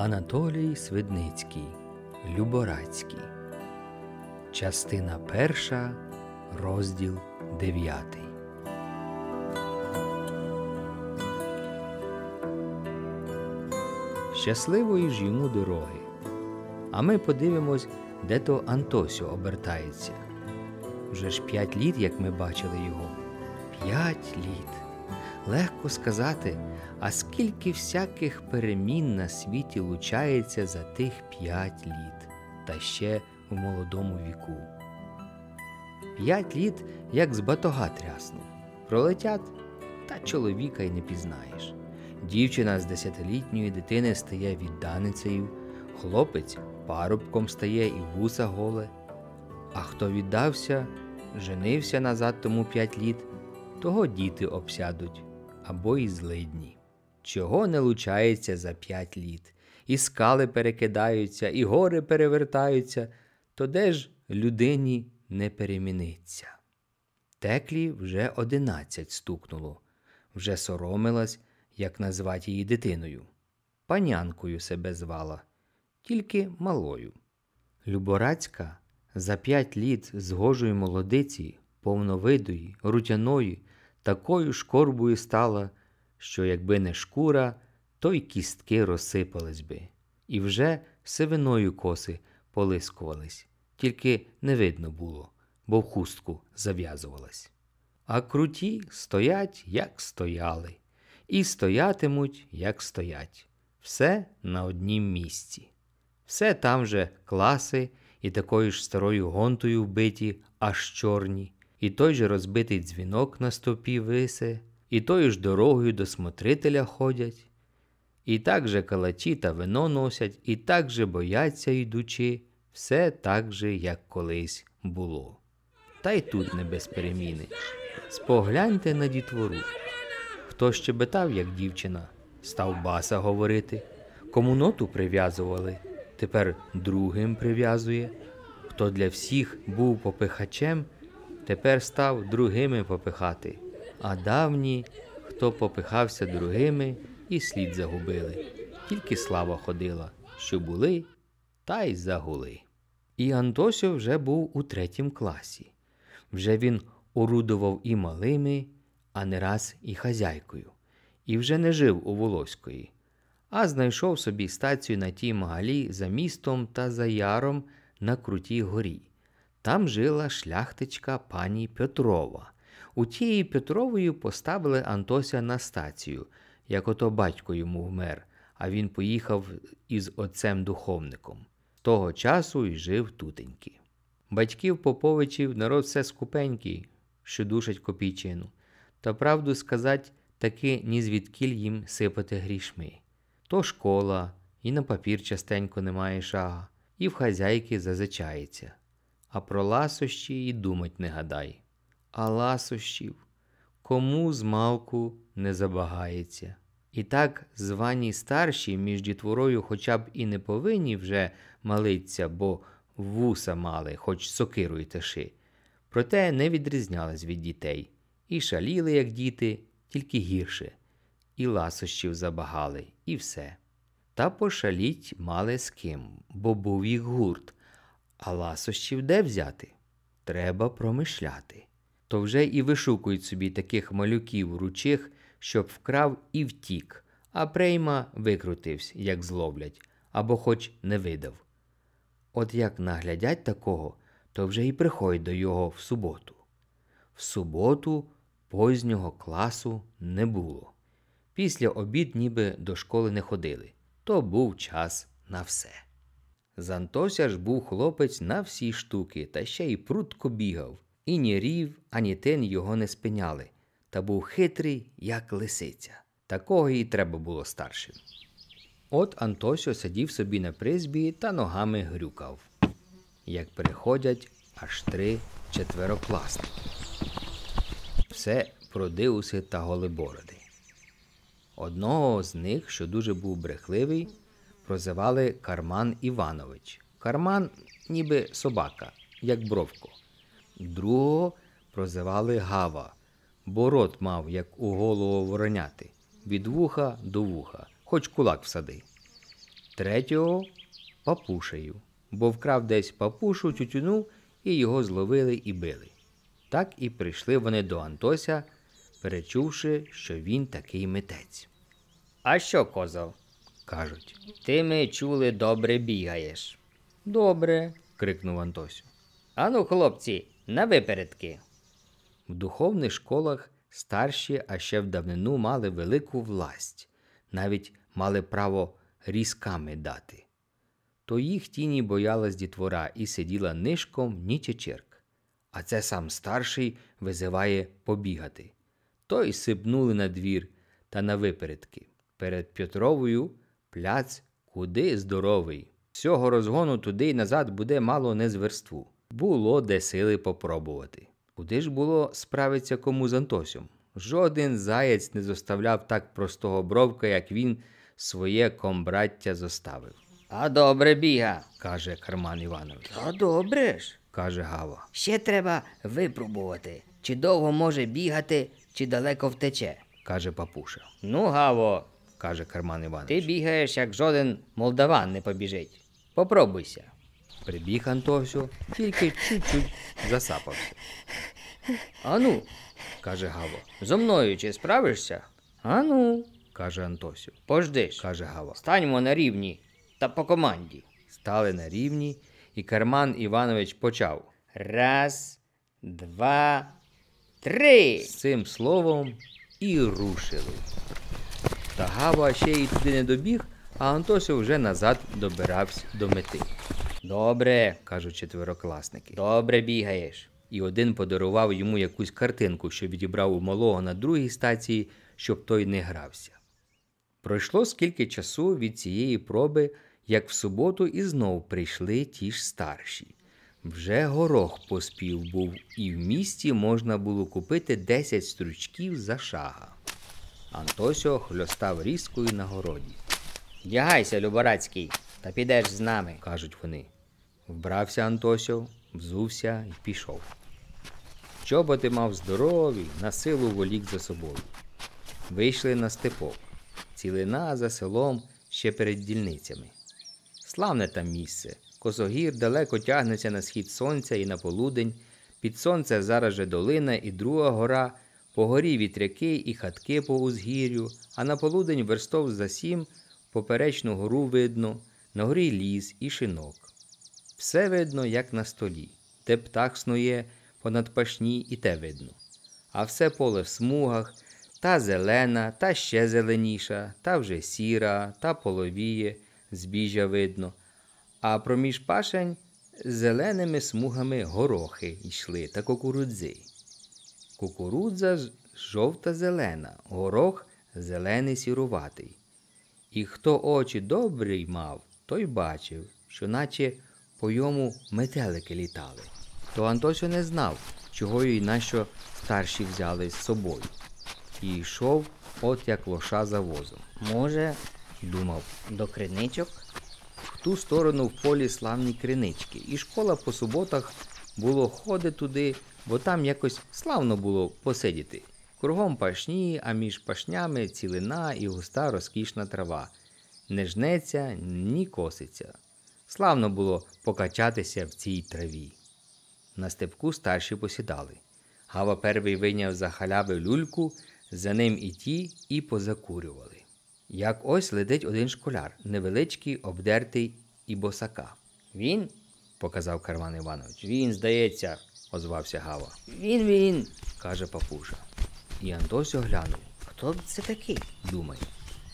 Анатолій Свидницький Люборацький. Частина перша, розділ дев'ятий. Щасливої ж йому дороги. А ми подивимось, де то Антосю обертається. Вже ж п'ять літ, як ми бачили його. П'ять літ. Легко сказати, а скільки всяких перемін на світі лучається за тих п'ять літ, та ще у молодому віку. П'ять літ, як з батога тряснув, пролетять та чоловіка й не пізнаєш. Дівчина з десятилітньої дитини стає відданицею, хлопець парубком стає і вуса голе. А хто віддався, женився назад тому п'ять літ, того діти обсядуть або і злидні. Чого не лучається за п'ять літ, і скали перекидаються, і гори перевертаються, то де ж людині не переміниться? Теклі вже одинадцять стукнуло, вже соромилась, як назвати її дитиною. Панянкою себе звала, тільки малою. Люборацька за п'ять літ згожої молодиці, повновидої, рутяної, такою шкорбою корбою стала, що якби не шкура, то й кістки розсипались би, і вже сивиною коси полискувались, тільки не видно було, бо в хустку зав'язувалась. А круті стоять, як стояли, і стоятимуть, як стоять, все на однім місці. Все там же класи і такою ж старою гонтою вбиті, аж чорні і той же розбитий дзвінок на стопі висе, і тою ж дорогою до смотрителя ходять, і так же калачі та вино носять, і так же бояться йдучи, все так же, як колись було. Та й тут не без переміни. Спогляньте на дітвору. Хто щебетав, як дівчина, став баса говорити, кому ноту прив'язували, тепер другим прив'язує, хто для всіх був попихачем тепер став другими попихати, а давні, хто попихався другими, і слід загубили. Тільки слава ходила, що були, та й загули. І Антосьо вже був у третім класі. Вже він орудував і малими, а не раз і хазяйкою, і вже не жив у Волоської, а знайшов собі стацію на тій магалі за містом та за яром на Крутій горі. Там жила шляхтичка пані Петрова. У тієї Петрової поставили Антося на стацію, як ото батько йому вмер, а він поїхав із отцем духовником. Того часу й жив тутенький. Батьків Поповичів народ все скупенький, що душать копійчину, та правду сказать, таки ні звідкіль їм сипати грішми. То школа, і на папір частенько немає шага, і в хазяйки зазичається а про ласощі й думать не гадай. А ласощів кому з малку не забагається. І так звані старші між дітворою хоча б і не повинні вже малиться, бо вуса мали, хоч сокиру й тиши. Проте не відрізнялись від дітей, і шаліли, як діти, тільки гірше, і ласощів забагали, і все. Та пошаліть мали з ким, бо був їх гурт, а ласощів де взяти? Треба промишляти. То вже і вишукують собі таких малюків ручих, щоб вкрав і втік, а прейма викрутився, як зловлять, або хоч не видав. От як наглядять такого, то вже і приходять до його в суботу. В суботу позднього класу не було. Після обід ніби до школи не ходили. То був час на все. Зантося ж був хлопець на всі штуки, та ще й прутко бігав. І ні рів, ані тин його не спиняли, та був хитрий, як лисиця. Такого і треба було старшим. От Антосіо сидів собі на призбі та ногами грюкав. Як приходять аж три четверокласники. Все продиуси та голибороди. Одного з них, що дуже був брехливий, прозивали Карман Іванович. Карман ніби собака, як бровко. Другого прозивали Гава, бо мав, як у голову вороняти, від вуха до вуха, хоч кулак всади. Третього папушею, бо вкрав десь папушу тютюну і його зловили і били. Так і прийшли вони до Антося, перечувши, що він такий митець. А що, козов, кажуть. Ти ми чули, добре бігаєш. Добре. крикнув Антосю. Ану, хлопці, на випередки. В духовних школах старші, а ще в давнину мали велику власть, навіть мали право різками дати. То їх тіні боялась дітвора і сиділа нишком ні А це сам старший визиває побігати. Той сипнули на двір та на випередки. Перед Петровою Пляц куди здоровий. Всього розгону туди й назад буде мало не з верству. Було де сили попробувати. Куди ж було справитися кому з Антосем? Жоден заєць не зоставляв так простого бровка, як він своє комбраття зоставив. А добре біга, каже Карман Іванович. А добре ж, каже Гава. Ще треба випробувати, чи довго може бігати, чи далеко втече, каже папуша. Ну, Гаво, каже Карман Іванович. Ти бігаєш, як жоден молдаван не побіжить. Попробуйся. Прибіг Антосю, тільки чуть-чуть засапався. Ану, каже Гаво. зо мною чи справишся? Ану, каже Антосю. Пождиш, каже Гаво. Станьмо на рівні та по команді. Стали на рівні, і Карман Іванович почав. Раз, два, три. З цим словом і рушили. Та Гава ще й туди не добіг, а Антоша вже назад добирався до мети. Добре, кажуть четверокласники. Добре бігаєш. І один подарував йому якусь картинку, що відібрав у малого на другій стації, щоб той не грався. Пройшло скільки часу від цієї проби, як в суботу і знов прийшли ті ж старші. Вже горох поспів був, і в місті можна було купити 10 стручків за шага. Антосіо хльостав різкою на городі. Дягайся, Люборацький, та підеш з нами, кажуть вони. Вбрався Антосіо, взувся і пішов. Чоботи мав здорові, на силу волік за собою. Вийшли на степок, цілина за селом ще перед дільницями. Славне там місце. Косогір далеко тягнеться на схід сонця і на полудень. Під сонце зараз же долина і друга гора. По горі вітряки і хатки по узгір'ю, а на полудень верстов за сім поперечну гору видно, на горі ліс і шинок. Все видно, як на столі, де птах снує понад пашні, і те видно. А все поле в смугах та зелена, та ще зеленіша, та вже сіра, та половіє, збіжжя видно. А проміж пашень зеленими смугами горохи йшли та кукурудзи кукурудза жовта зелена, горох зелений сіруватий. І хто очі добрі мав, той бачив, що наче по йому метелики літали. То Антоша не знав, чого і нащо старші взяли з собою. І йшов от як лоша за возом. Може, думав, до криничок? В ту сторону в полі славні кринички, і школа по суботах було ходи туди бо там якось славно було посидіти. Кругом пашні, а між пашнями цілина і густа розкішна трава. Не жнеться, ні коситься. Славно було покачатися в цій траві. На степку старші посідали. Гава перший вийняв за халяви люльку, за ним і ті, і позакурювали. Як ось ледить один школяр, невеличкий, обдертий і босака. Він, показав Карван Іванович, він, здається, озвався Гава. Він він. каже папуша. І Антось оглянув. Хто це такий? думає.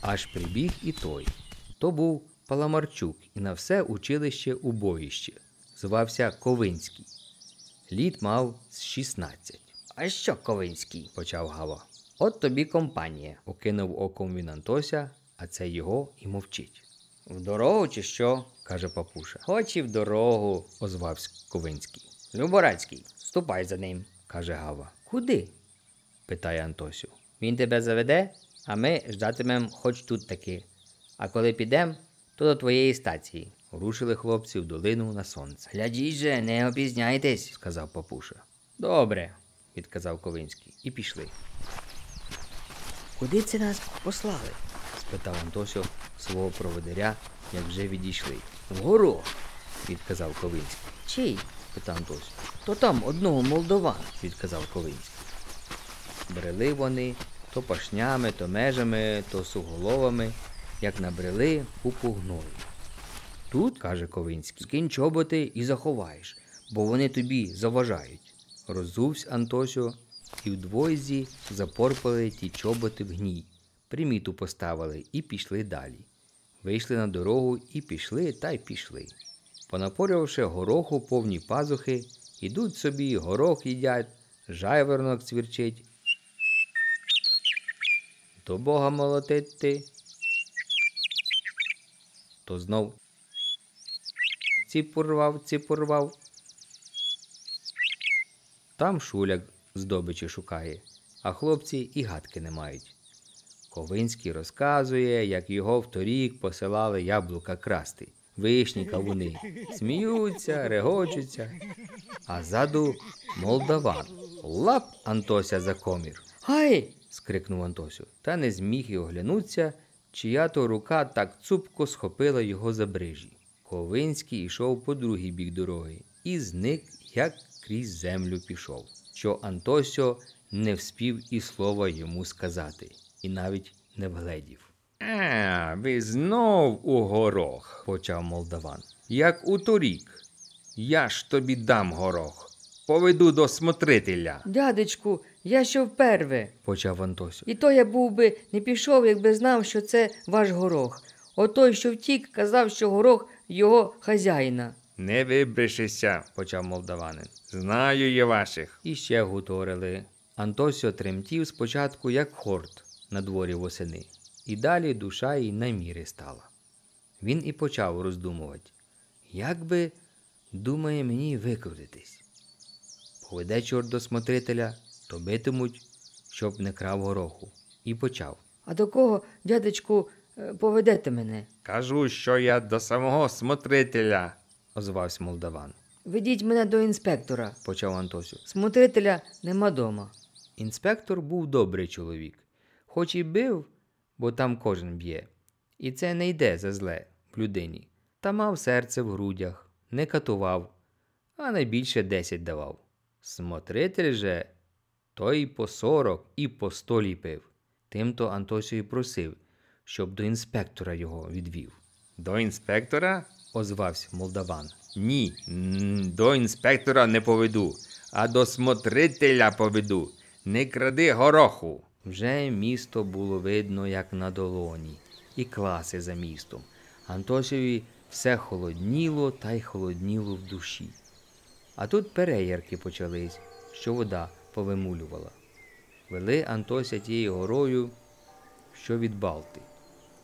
Аж прибіг і той. То був Паламарчук і на все училище убоїще. Звався Ковинський. Літ мав з 16. А що Ковинський? почав Гава. От тобі компанія, окинув оком він Антося, а це його і мовчить. В дорогу чи що? каже папуша. Хоч і в дорогу, озвався Ковинський. Люборацький, ступай за ним, каже Гава. Куди? питає Антосю. Він тебе заведе, а ми ждатимемо хоч тут таки. А коли підем, то до твоєї стації. Рушили хлопці в долину на сонце. Глядіть же, не опізняйтесь, сказав папуша. Добре, відказав Ковинський, і пішли. Куди це нас послали? спитав Антосю свого проводиря, як вже відійшли. Вгору, відказав Ковинський. Чий? спитав досі. То там одного молдована, відказав Ковинський. Брели вони то пашнями, то межами, то суголовами, як набрели купу гною. Тут, каже Ковинський, скинь чоботи і заховаєш, бо вони тобі заважають. Розувсь Антосю і вдвойзі запорпали ті чоботи в гній, приміту поставили і пішли далі. Вийшли на дорогу і пішли, та й пішли понапорювавши гороху повні пазухи, ідуть собі, горох їдять, жайвернок цвірчить. То бога молотить ти, то знов ці порвав, ці порвав. Там шуляк здобичі шукає, а хлопці і гадки не мають. Ковинський розказує, як його вторік посилали яблука красти вишні кавуни, сміються, регочуться. А ззаду молдаван. Лап Антося за комір. Гай. скрикнув Антосю, та не зміг і оглянутися, чия то рука так цупко схопила його за брижі. Ковинський ішов по другий бік дороги і зник, як крізь землю пішов, що Антосьо не вспів і слова йому сказати, і навіть не вгледів. А, е, ви знов у горох, почав молдаван. Як у торік. Я ж тобі дам горох. Поведу до смотрителя. Дядечку, я ще вперве, почав Антосю. І то я був би не пішов, якби знав, що це ваш горох. Отой, що втік, казав, що горох його хазяїна. Не вибрешися, почав молдаванин. Знаю я ваших. І ще гуторили. Антосіо тремтів спочатку, як хорт на дворі восени. І далі душа їй на міри стала. Він і почав роздумувати, як би думає мені викрутитись. Поведе чорт до смотрителя, то битимуть, щоб не крав гороху, і почав. А до кого, дядечку, е, поведете мене? Кажу, що я до самого смотрителя, озвався молдаван. Ведіть мене до інспектора, почав Антосю. Смотрителя нема дома. Інспектор був добрий чоловік, хоч і бив бо там кожен б'є. І це не йде за зле в людині. Та мав серце в грудях, не катував, а найбільше десять давав. Смотритель же той по сорок і по сто ліпив. Тимто Антосію просив, щоб до інспектора його відвів. До інспектора? озвався молдаван. Ні, до інспектора не поведу, а до смотрителя поведу. Не кради гороху. Вже місто було видно, як на долоні, і класи за містом. Антошеві все холодніло та й холодніло в душі. А тут переярки почались, що вода повимулювала. Вели Антося тією горою, що від Балти.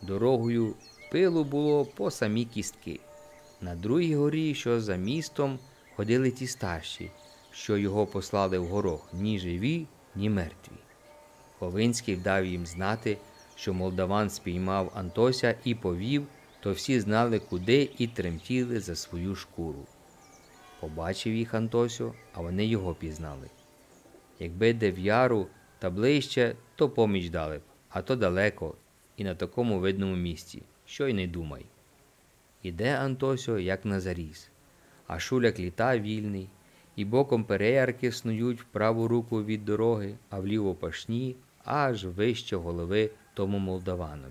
Дорогою пилу було по самі кістки. На другій горі, що за містом, ходили ті старші, що його послали в горох ні живі, ні мертві. Ховинський дав їм знати, що молдаван спіймав Антося і повів, то всі знали, куди і тремтіли за свою шкуру. Побачив їх Антосю, а вони його пізнали. Якби де в яру та ближче, то поміч дали б, а то далеко, і на такому видному місці, що й не думай. Іде Антосьо, як на заріз, а шуляк літа вільний, і боком переярки снують в праву руку від дороги, а вліво пашні аж вище голови тому молдаванові.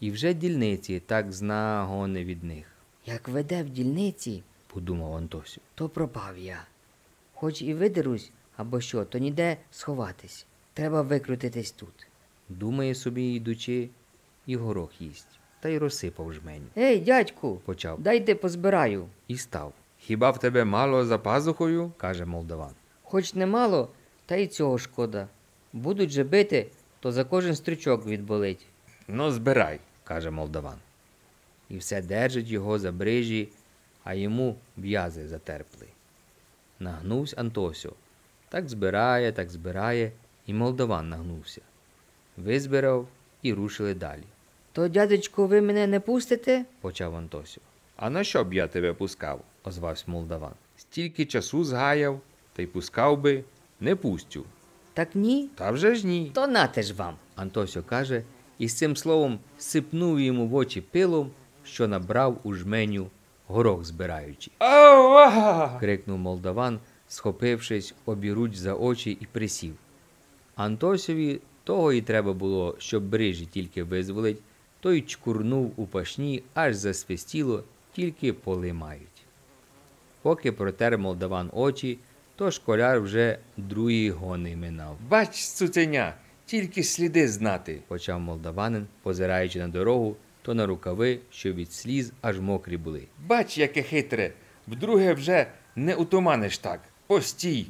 І вже дільниці так знагоне від них. Як веде в дільниці, подумав Антосю, то пропав я. Хоч і видерусь або що, то ніде сховатись. Треба викрутитись тут. Думає собі, йдучи, і горох їсть, та й розсипав жмень. Ей, дядьку, почав. Дайте позбираю. І став. Хіба в тебе мало за пазухою? каже молдаван. Хоч немало, та й цього шкода. Будуть же бити, то за кожен стрічок відболить. Ну, збирай, каже молдаван. І все держить його за брижі, а йому в'язи затерпли. Нагнувся Антосю. Так збирає, так збирає, і молдаван нагнувся. Визбирав і рушили далі. То, дядечко, ви мене не пустите? почав Антосю. А на що б я тебе пускав? озвався молдаван. Стільки часу згаяв, та й пускав би, не пустю. Так ні? Та вже ж ні. То нате ж вам. Антосьо каже і з цим словом сипнув йому в очі пилом, що набрав у жменю горох збираючи. Ава! крикнув молдаван, схопившись обіруч за очі і присів. Антосьові того і треба було, щоб брижі тільки визволить, той чкурнув у пашні, аж засвистіло, тільки поли мають. Поки протер молдаван очі, то школяр вже другі гони минав. Бач, цуценя, тільки сліди знати, почав молдаванин, позираючи на дорогу, то на рукави, що від сліз аж мокрі були. Бач, яке хитре, вдруге вже не утуманиш так. Постій,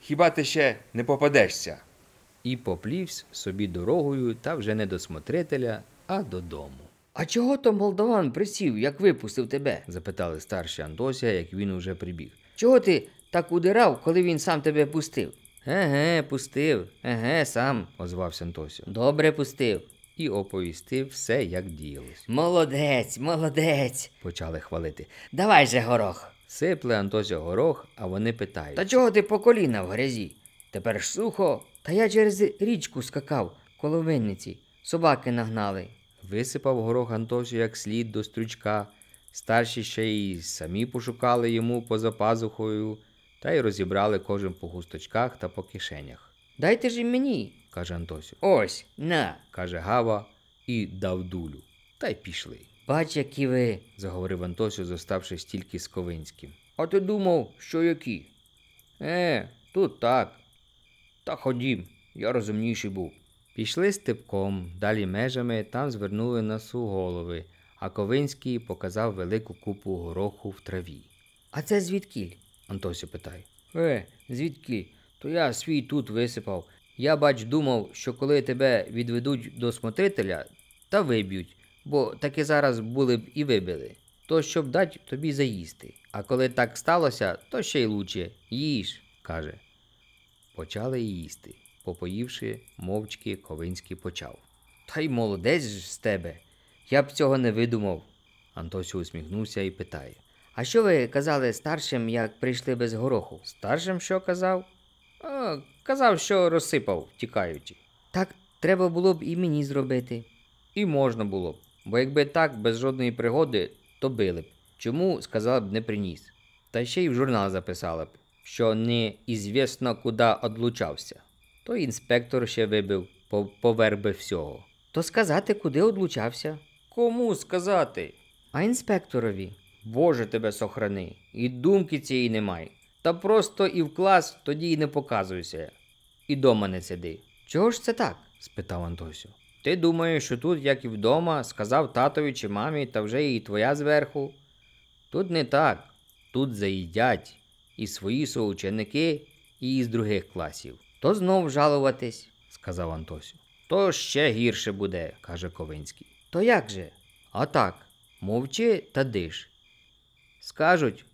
хіба ти ще не попадешся? І поплівсь собі дорогою та вже не до смотрителя, а додому. А чого то молдаван присів, як випустив тебе? запитали старші Андося, як він уже прибіг. Чого ти так удирав, коли він сам тебе пустив. Еге, пустив, еге, сам, озвався Антося. Добре пустив. І оповістив все, як діялось. Молодець, молодець, почали хвалити. Давай же горох. Сипле Антося горох, а вони питають. Та чого ти по коліна в грязі? Тепер ж сухо. Та я через річку скакав коло винниці. Собаки нагнали. Висипав горох Антосю як слід до стрючка. Старші ще й самі пошукали йому поза пазухою та й розібрали кожен по густочках та по кишенях. Дайте ж і мені, каже Антосю. Ось на. каже Гава і дав дулю. Та й пішли. Бач, які ви, заговорив Антосю, зоставшись тільки з Ковинським. А ти думав, що які? Е, тут так. Та ходім, я розумніший був. Пішли степком, далі межами, там звернули на голови, а Ковинський показав велику купу гороху в траві. А це звідкіль? Антося питає. Е, звідки? То я свій тут висипав. Я, бач, думав, що коли тебе відведуть до смотрителя, та виб'ють, бо таки зараз були б і вибили, то щоб дать тобі заїсти. А коли так сталося, то ще й лучше. Їж, каже. Почали їсти. Попоївши, мовчки, Ковинський почав. Та й молодець ж з тебе. Я б цього не видумав. Антосю усміхнувся і питає а що ви казали старшим, як прийшли без гороху? Старшим що казав? А, Казав, що розсипав, тікаючи. Так треба було б і мені зробити. І можна було б, бо якби так, без жодної пригоди, то били б. Чому сказала б не приніс. Та ще й в журнал записала б, що неізвісно куди одлучався. То інспектор ще вибив по поверби всього. То сказати, куди одлучався? Кому сказати? А інспекторові. Боже тебе сохрани, і думки цієї немай, Та просто і в клас тоді й не показуйся. І дома не сиди. Чого ж це так? спитав Антосю. Ти думаєш, що тут, як і вдома, сказав татові чи мамі, та вже і твоя зверху? Тут не так. Тут заїдять і свої соученики, і із других класів. То знов жалуватись, сказав Антосю. То ще гірше буде, каже Ковинський. То як же? А так, мовчи та диш. Скажуть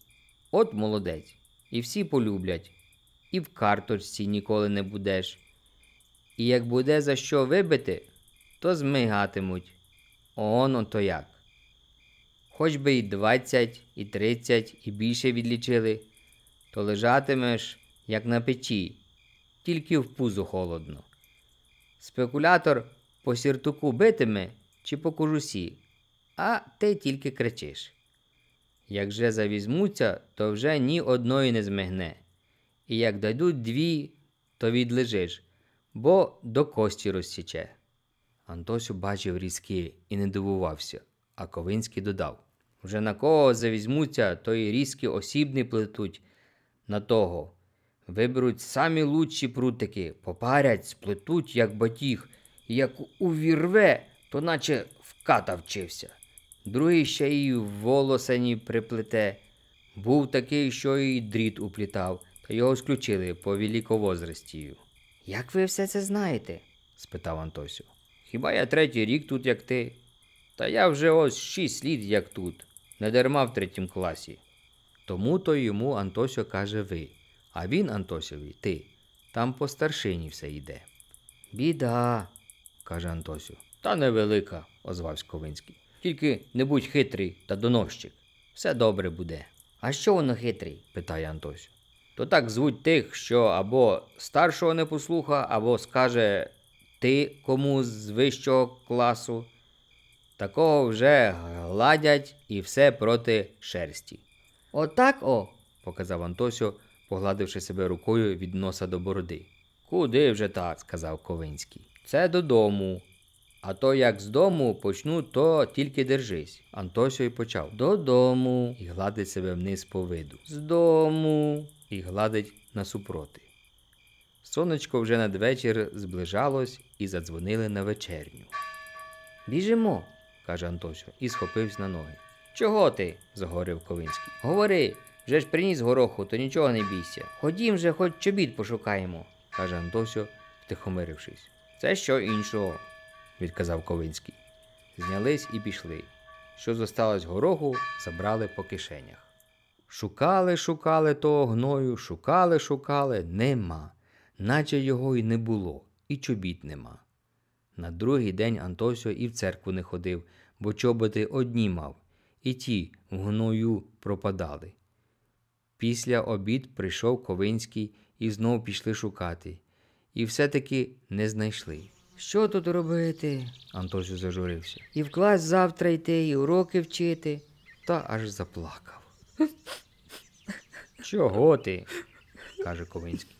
от молодець, і всі полюблять, і в карточці ніколи не будеш. І як буде за що вибити, то змигатимуть. Оно то як. Хоч би і двадцять, і тридцять, і більше відлічили, то лежатимеш, як на печі, тільки в пузу холодно. Спекулятор по сіртуку битиме чи по кожусі, а ти тільки кричиш. Як же завізьмуться, то вже ні одної не змигне. І як дадуть дві, то відлежиш, бо до кості розсіче. Антосю бачив різки і не дивувався, а Ковинський додав Вже на кого завізьмуться, то і різки осібні плетуть на того. Виберуть самі лучші прутики, попарять, сплетуть, як батіг, і як увірве, то наче вката вчився другий ще й волосані приплете. Був такий, що й дріт уплітав, та його сключили по великовозрастію. Як ви все це знаєте? спитав Антосю. Хіба я третій рік тут, як ти? Та я вже ось шість літ, як тут, не дарма в третім класі. Тому то йому Антосю каже ви, а він, Антосьові, ти. Там по старшині все йде. Біда, каже Антосю. Та невелика, озвався Ковинський. Тільки не будь хитрий та доносчик. Все добре буде. А що воно хитрий? питає Антось. То так звуть тих, що або старшого не послуха, або скаже ти кому з вищого класу. Такого вже гладять і все проти шерсті. Отак о, показав Антосю, погладивши себе рукою від носа до бороди. Куди вже так, сказав Ковинський. Це додому. А то як з дому почну, то тільки держись. Антосьо й почав додому і гладить себе вниз по виду. З дому і гладить насупроти. Сонечко вже надвечір зближалось і задзвонили на вечерню. Біжимо, каже Антосьо, і схопився на ноги. Чого ти? загорів Ковинський. Говори, вже ж приніс гороху, то нічого не бійся. Ходім же, хоч чобіт пошукаємо, каже Антосьо, втихомирившись. Це що іншого відказав Ковинський. Знялись і пішли. Що зосталось горогу, забрали по кишенях. Шукали, шукали того гною, шукали, шукали, нема, наче його й не було, і чобіт нема. На другий день Антосіо і в церкву не ходив, бо чоботи одні мав, і ті в гною пропадали. Після обід прийшов Ковинський і знов пішли шукати, і все таки не знайшли. Що тут робити? Антосю зажурився. І в клас завтра йти, і уроки вчити. Та аж заплакав. Чого ти? каже Ковинський.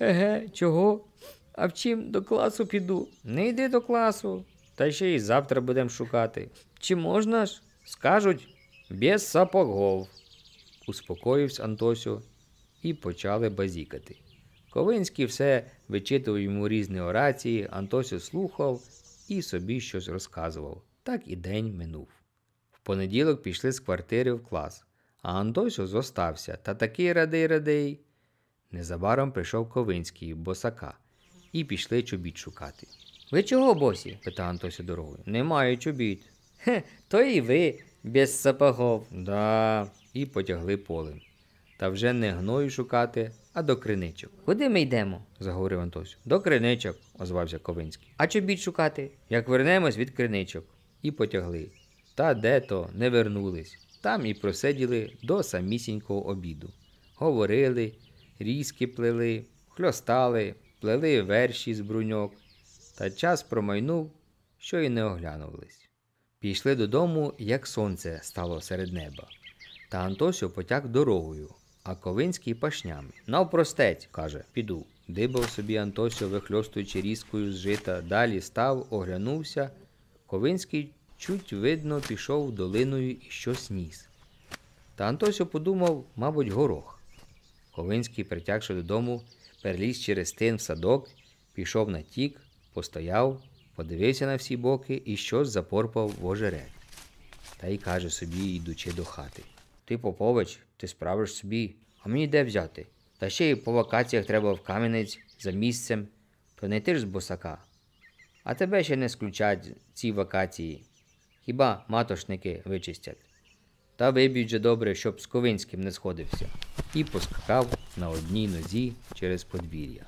Еге, чого? А в чим до класу піду? Не йди до класу, та ще й завтра будемо шукати. Чи можна ж? Скажуть без сапогов. успокоївсь Антосю і почали базікати. Ковинський все вичитував йому різні орації, Антосю слухав і собі щось розказував. Так і день минув. В понеділок пішли з квартири в клас, а Антосю зостався та такий радий радий. Незабаром прийшов Ковинський, босака, і пішли чобіт шукати. Ви чого, босі? питав Антосю дорогою. Немає чобіт. Хе, то і ви без сапогов. Да, і потягли полем. Та вже не гною шукати, а до криничок. Куди ми йдемо? заговорив Антось. До криничок, озвався Ковинський. А чобіт шукати? Як вернемось від криничок. І потягли. Та де то не вернулись. Там і просиділи до самісінького обіду. Говорили, різки плели, хльостали, плели верші з бруньок. Та час промайнув, що й не оглянулись. Пішли додому, як сонце стало серед неба. Та Антосю потяг дорогою а Ковинський пашнями. Навпростець, каже, піду. Дибав собі Антосю, вихльостуючи різкою з жита, далі став, оглянувся. Ковинський чуть видно пішов долиною і щось ніс. Та Антосю подумав, мабуть, горох. Ковинський, притягши додому, переліз через тин в садок, пішов на тік, постояв, подивився на всі боки і щось запорпав в ожерель. Та й каже собі, йдучи до хати. Ти Попович, ти справиш собі, а мені де взяти? Та ще й по вакаціях треба в Кам'янець за місцем, то не ти ж з босака. А тебе ще не сключать ці вакації. Хіба матошники вичистять? Та виб'ють же добре, щоб з Ковинським не сходився, і поскакав на одній нозі через подвір'я.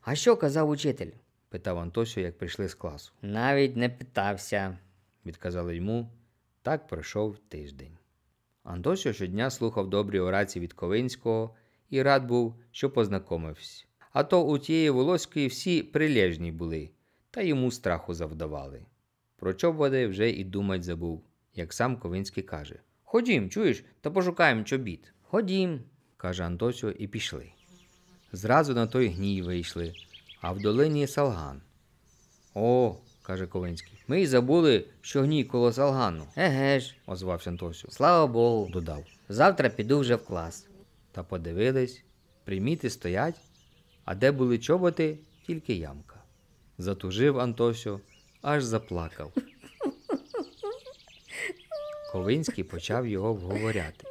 А що казав учитель? питав Антосю, як прийшли з класу. Навіть не питався, відказали йому. Так пройшов тиждень. Антошо щодня слухав добрі орації від Ковинського і рад був, що познайомився. А то у тієї волоської всі прилежні були, та йому страху завдавали. Про чоботи вже і думать забув, як сам Ковинський каже: Ходім, чуєш, та пошукаємо чобіт. Ходім, каже Антосю, і пішли. Зразу на той гній вийшли, а в долині салган. О, каже Ковинський. Ми й забули, що гній коло салгану. Еге ж, озвався Антосю. Слава Богу, додав. Завтра піду вже в клас. Та подивились, приміти стоять, а де були чоботи, тільки ямка. Затужив Антосю, аж заплакав. Ковинський почав його вговоряти.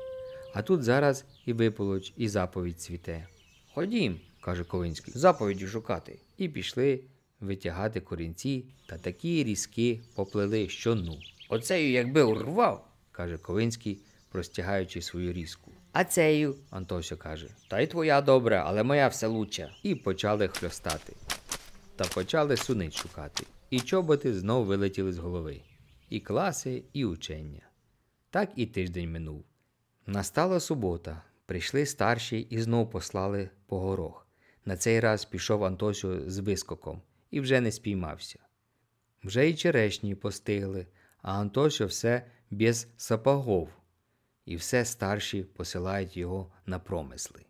А тут зараз і виполоч, і заповідь цвіте. Ходім, каже Ковинський, заповіді шукати. І пішли витягати корінці, та такі різки поплили, що ну. Оцею, якби урвав, каже Ковинський, простягаючи свою різку. А цею, Антося каже, та й твоя добра, але моя все луча. І почали хльостати. Та почали сунить шукати. І чоботи знов вилетіли з голови. І класи, і учення. Так і тиждень минув. Настала субота. Прийшли старші і знов послали по горох. На цей раз пішов Антосю з вискоком і вже не спіймався. Вже й черешні постигли, а Антошо все без сапогов, і все старші посилають його на промисли.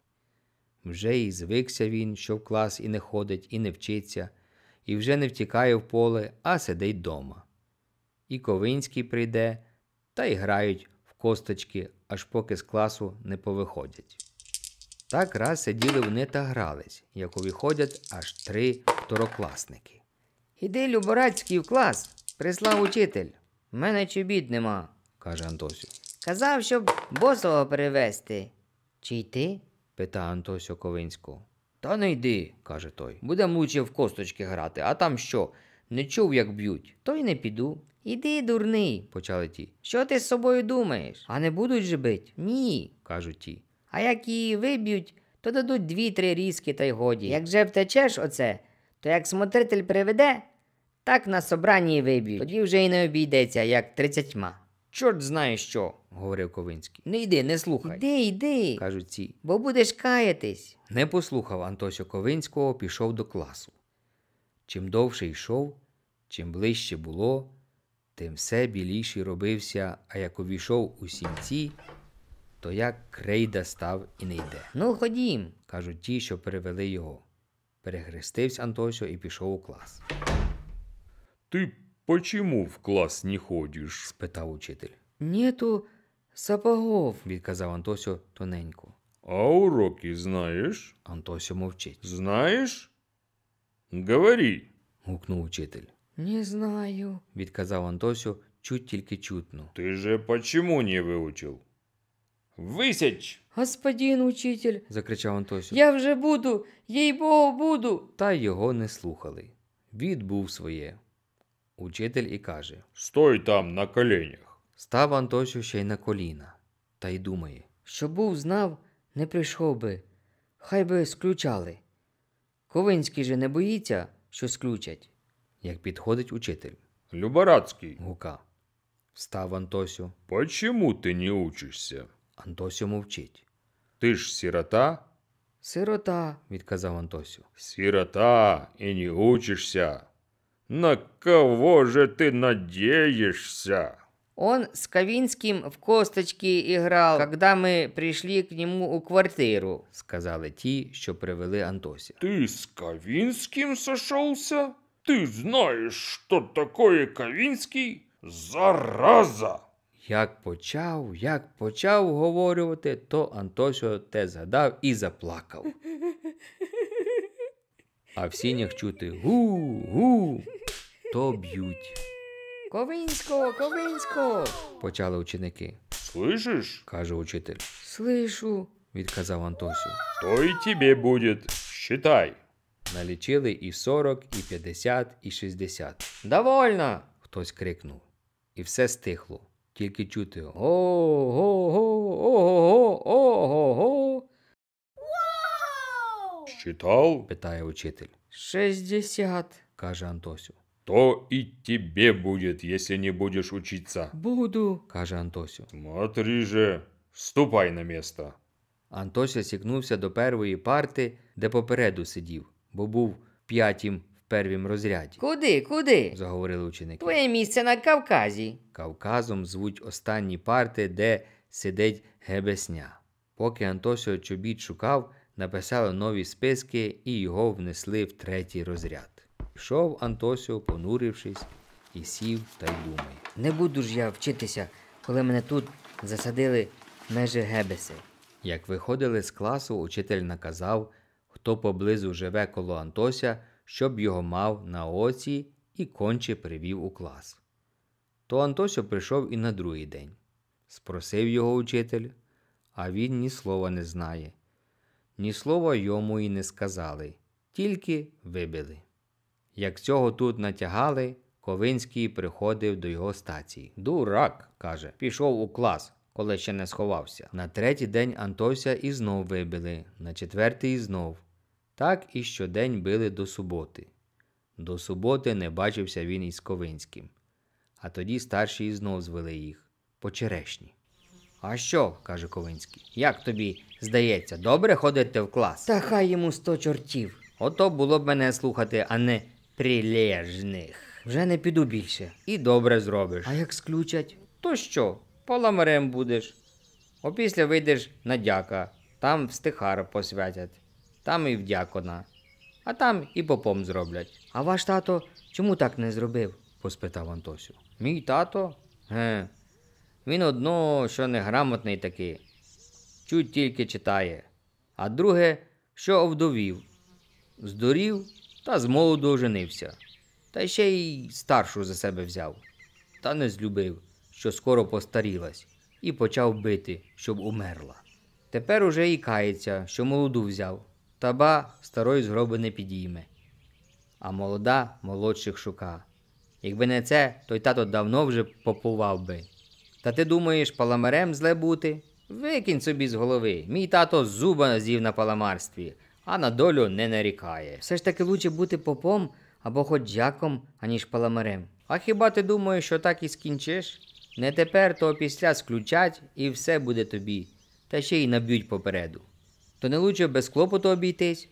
Вже і звикся він, що в клас і не ходить, і не вчиться, і вже не втікає в поле, а сидить дома. І Ковинський прийде, та й грають в косточки, аж поки з класу не повиходять. Так раз сиділи вони та грались, як увіходять аж три второкласники. Іди, Люборацький, в клас, прислав учитель. У мене чобіт нема, каже Антосю. Казав, щоб босого перевезти. Чи йти? питає Антосю Ковинського. Та не йди, каже той. Будемо лучше в косточки грати, а там що? Не чув, як б'ють, то й не піду. Іди, дурний, почали ті. Що ти з собою думаєш? А не будуть же бить? Ні, кажуть ті. А як її виб'ють, то дадуть дві-три різки та й годі. Як же втечеш оце, то як смотритель приведе, так на собранні виб'ють. Тоді вже й не обійдеться, як тридцятьма. Чорт знає що, говорив Ковинський. Не йди, не слухай. Іди, йди, кажуть ці. Бо будеш каятись. Не послухав Антосю Ковинського, пішов до класу. Чим довше йшов, чим ближче було, тим все біліший робився, а як увійшов у сімці то як крейда став і не йде. Ну, ходім, кажуть ті, що перевели його. Перехрестився Антосю і пішов у клас. Ти почому в клас не ходиш? спитав учитель. Нету сапогов, відказав Антосю тоненько. А уроки знаєш? Антосю мовчить. Знаєш? Говори. гукнув учитель. Не знаю, відказав Антосю чуть тільки чутно. Ти же почому не вивчив? Висяч! Господін учитель, закричав Антосю. Я вже буду, їй богу, буду. Та його не слухали. Відбув своє. Учитель і каже: Стой там на коленях. Став Антосю ще й на коліна, та й думає: Що був знав, не прийшов би, хай би сключали. Ковинський же не боїться, що сключать, як підходить учитель. Любарацький. гука. Встав Антосю. почому ти не учишся? Антосю мовчить. Ти ж сирота? Сирота, відказав Антосю. Сирота, і не учишся. На кого же ти надієшся? Он с Ковинским в косточки играл, когда мы пришли к нему у квартиру, сказали ті, що привели Антося. Ти з Ковинским сошелся? Ти знаєш, що такое Ковинский? Зараза! Як почав, як почав говорювати, то Антосіо те згадав і заплакав. А в сінях чути гу-гу, то б'ють. Ковинського, Ковинського, почали ученики. Слышиш? каже учитель. Слышу, відказав Антосіо. То й тобі буде. Считай. Налічили і 40, і 50, і 60. Довольно! хтось крикнув. І все стихло. Тільки чути го-го-го, ого-го, ого-го. Считал? питає учитель. Шістдесят, каже Антосю. То і тобі буде, якщо не будеш учитися. Буду, каже Антосю. Смотри же, вступай на место. Антося сікнувся до першої парти, де попереду сидів, бо був п'ятім первім розряді. Куди, куди? заговорили ученики. Твоє місце на Кавказі. Кавказом звуть останні парти, де сидить гебесня. Поки Антосіо чобіт шукав, написали нові списки і його внесли в третій розряд. Пішов Антосіо, понурившись, і сів та й думає. Не буду ж я вчитися, коли мене тут засадили межі гебеси. Як виходили з класу, учитель наказав, хто поблизу живе коло Антося, щоб його мав на оці і конче привів у клас. То Антосьо прийшов і на другий день. Спросив його учитель, а він ні слова не знає, ні слова йому і не сказали, тільки вибили. Як цього тут натягали, Ковинський приходив до його стації. Дурак, каже, пішов у клас, коли ще не сховався. На третій день Антося і знов вибили, на четвертий знов. Так і щодень били до суботи. До суботи не бачився він із Ковинським. А тоді старші і знов звели їх по черешні. А що? каже Ковинський. Як тобі здається, добре ходити в клас? Та хай йому сто чортів. Ото було б мене слухати, а не прилежних. Вже не піду більше. І добре зробиш. А як сключать? То що? Поламарем будеш. Опісля вийдеш на дяка, там встихар посвятять там і вдякона, а там і попом зроблять. А ваш тато чому так не зробив? поспитав Антосю. Мій тато? Ге. Він одно, що неграмотний такий, чуть тільки читає, а друге, що овдовів, здурів та з молоду оженився, та ще й старшу за себе взяв, та не злюбив, що скоро постарілась, і почав бити, щоб умерла. Тепер уже і кається, що молоду взяв. Таба ба старої згроби не підійме. А молода молодших шука. Якби не це, той тато давно вже попував би. Та ти думаєш, паламарем зле бути? Викинь собі з голови. Мій тато зуба з'їв на паламарстві, а на долю не нарікає. Все ж таки лучше бути попом або хоч дяком, аніж паламарем. А хіба ти думаєш, що так і скінчиш? Не тепер, то після сключать і все буде тобі, та ще й наб'ють попереду то не лучше без клопоту обійтись.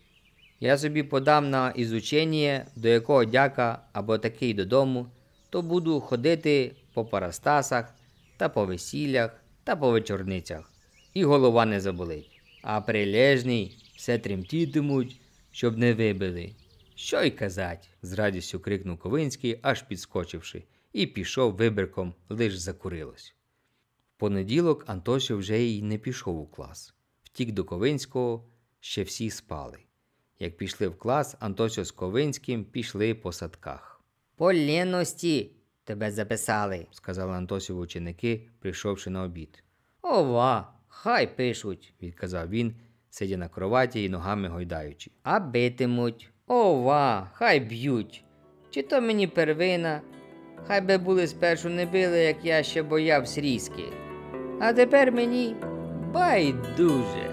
Я собі подам на ізучення, до якого дяка або такий додому, то буду ходити по парастасах та по весіллях та по вечорницях. І голова не заболить. А прилежний все тремтітимуть, щоб не вибили. Що й казать? з радістю крикнув Ковинський, аж підскочивши, і пішов вибірком, лиш закурилось. В понеділок Антоша вже й не пішов у клас втік до Ковинського, ще всі спали. Як пішли в клас, Антосіо з Ковинським пішли по садках. По тебе записали, сказали Антосів ученики, прийшовши на обід. Ова, хай пишуть, відказав він, сидя на кроваті і ногами гойдаючи. А битимуть. Ова, хай б'ють. Чи то мені первина? Хай би були спершу не били, як я ще боявся різки. А тепер мені Pai Duja.